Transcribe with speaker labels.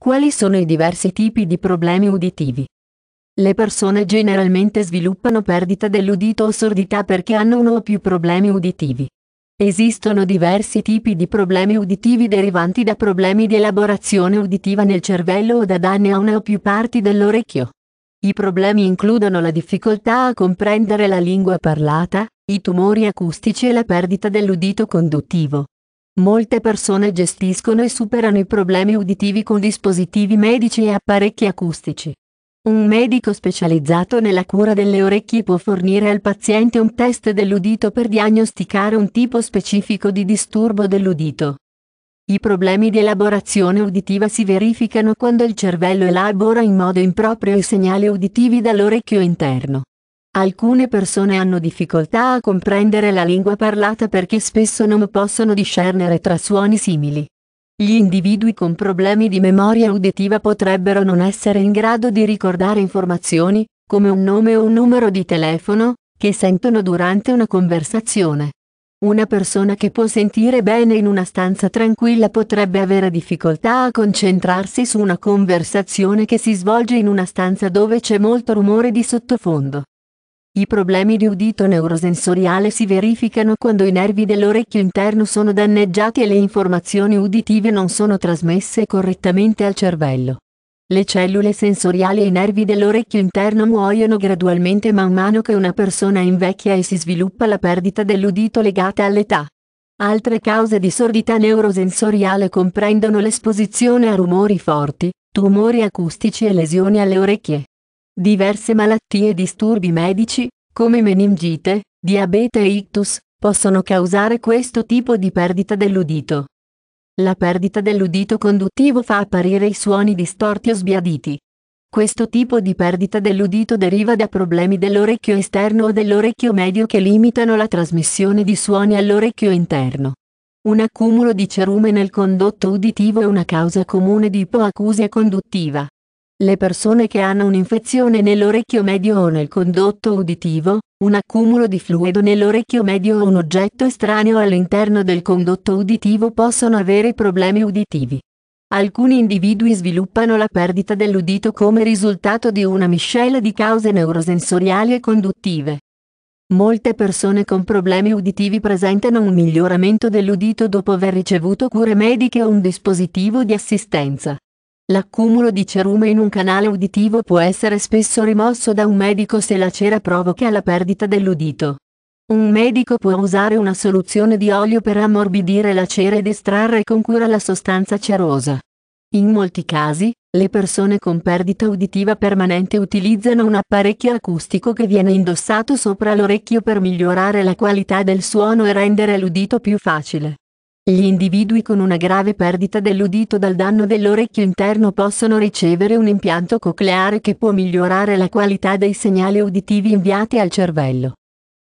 Speaker 1: Quali sono i diversi tipi di problemi uditivi? Le persone generalmente sviluppano perdita dell'udito o sordità perché hanno uno o più problemi uditivi. Esistono diversi tipi di problemi uditivi derivanti da problemi di elaborazione uditiva nel cervello o da danni a una o più parti dell'orecchio. I problemi includono la difficoltà a comprendere la lingua parlata, i tumori acustici e la perdita dell'udito conduttivo, Molte persone gestiscono e superano i problemi uditivi con dispositivi medici e apparecchi acustici. Un medico specializzato nella cura delle orecchie può fornire al paziente un test dell'udito per diagnosticare un tipo specifico di disturbo dell'udito. I problemi di elaborazione uditiva si verificano quando il cervello elabora in modo improprio i segnali uditivi dall'orecchio interno. Alcune persone hanno difficoltà a comprendere la lingua parlata perché spesso non possono discernere tra suoni simili. Gli individui con problemi di memoria uditiva potrebbero non essere in grado di ricordare informazioni, come un nome o un numero di telefono, che sentono durante una conversazione. Una persona che può sentire bene in una stanza tranquilla potrebbe avere difficoltà a concentrarsi su una conversazione che si svolge in una stanza dove c'è molto rumore di sottofondo. I problemi di udito neurosensoriale si verificano quando i nervi dell'orecchio interno sono danneggiati e le informazioni uditive non sono trasmesse correttamente al cervello. Le cellule sensoriali e i nervi dell'orecchio interno muoiono gradualmente man mano che una persona invecchia e si sviluppa la perdita dell'udito legata all'età. Altre cause di sordità neurosensoriale comprendono l'esposizione a rumori forti, tumori acustici e lesioni alle orecchie. Diverse malattie e disturbi medici, come meningite, diabete e ictus, possono causare questo tipo di perdita dell'udito. La perdita dell'udito conduttivo fa apparire i suoni distorti o sbiaditi. Questo tipo di perdita dell'udito deriva da problemi dell'orecchio esterno o dell'orecchio medio che limitano la trasmissione di suoni all'orecchio interno. Un accumulo di cerume nel condotto uditivo è una causa comune di ipoacusia conduttiva. Le persone che hanno un'infezione nell'orecchio medio o nel condotto uditivo, un accumulo di fluido nell'orecchio medio o un oggetto estraneo all'interno del condotto uditivo possono avere problemi uditivi. Alcuni individui sviluppano la perdita dell'udito come risultato di una miscela di cause neurosensoriali e conduttive. Molte persone con problemi uditivi presentano un miglioramento dell'udito dopo aver ricevuto cure mediche o un dispositivo di assistenza. L'accumulo di cerume in un canale uditivo può essere spesso rimosso da un medico se la cera provoca la perdita dell'udito. Un medico può usare una soluzione di olio per ammorbidire la cera ed estrarre con cura la sostanza cerosa. In molti casi, le persone con perdita uditiva permanente utilizzano un apparecchio acustico che viene indossato sopra l'orecchio per migliorare la qualità del suono e rendere l'udito più facile. Gli individui con una grave perdita dell'udito dal danno dell'orecchio interno possono ricevere un impianto cocleare che può migliorare la qualità dei segnali uditivi inviati al cervello.